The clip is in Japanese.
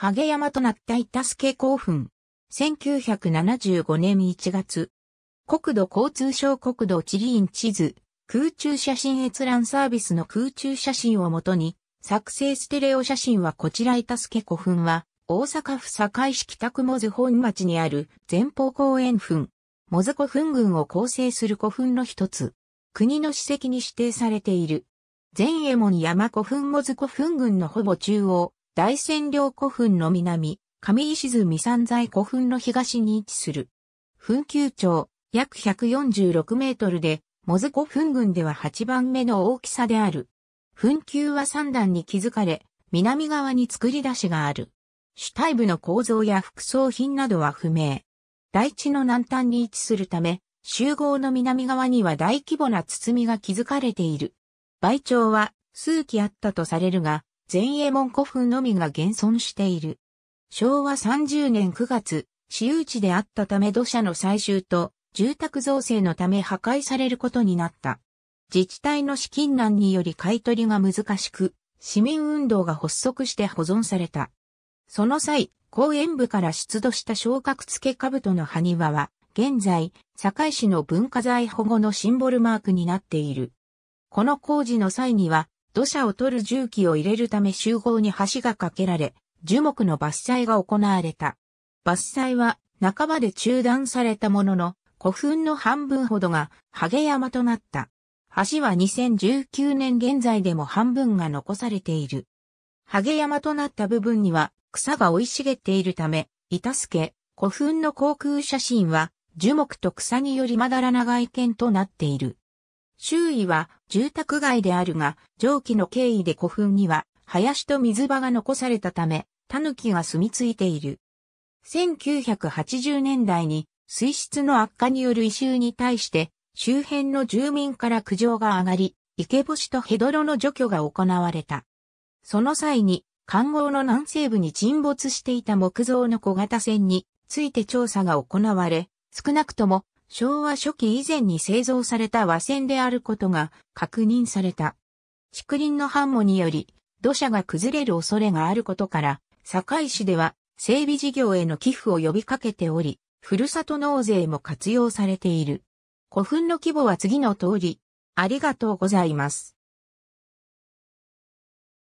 ハゲ山となった板助興奮。1975年1月。国土交通省国土地理院地図、空中写真閲覧サービスの空中写真をもとに、作成ステレオ写真はこちら板助古墳は、大阪府堺市北区モズ本町にある前方公園墳。モズ古墳群を構成する古墳の一つ。国の史跡に指定されている。前衛門山古墳モズ古墳群のほぼ中央、大仙陵古墳の南、上石積三在古墳の東に位置する。墳丘長、約146メートルで、モズ古墳群では8番目の大きさである。墳丘は3段に築かれ、南側に作り出しがある。主体部の構造や副葬品などは不明。大地の南端に位置するため、集合の南側には大規模な包みが築かれている。倍長は数基あったとされるが、前衛門古墳のみが現存している。昭和30年9月、私有地であったため土砂の採集と住宅造成のため破壊されることになった。自治体の資金難により買取が難しく、市民運動が発足して保存された。その際、公園部から出土した昇格付け兜の埴輪は、現在、堺市の文化財保護のシンボルマークになっている。この工事の際には、土砂を取る重機を入れるため集合に橋が架けられ、樹木の伐採が行われた。伐採は半ばで中断されたものの、古墳の半分ほどがハゲ山となった。橋は2019年現在でも半分が残されている。ハゲ山となった部分には草が生い茂っているため、板助、古墳の航空写真は樹木と草によりまだら長い剣となっている。周囲は住宅街であるが、蒸気の経緯で古墳には林と水場が残されたため、狸が住み着いている。1980年代に水質の悪化による異臭に対して周辺の住民から苦情が上がり、池干しとヘドロの除去が行われた。その際に、環合の南西部に沈没していた木造の小型船について調査が行われ、少なくとも昭和初期以前に製造された和船であることが確認された。竹林の繁茂により、土砂が崩れる恐れがあることから、堺市では整備事業への寄付を呼びかけており、ふるさと納税も活用されている。古墳の規模は次の通り、ありがとうございます。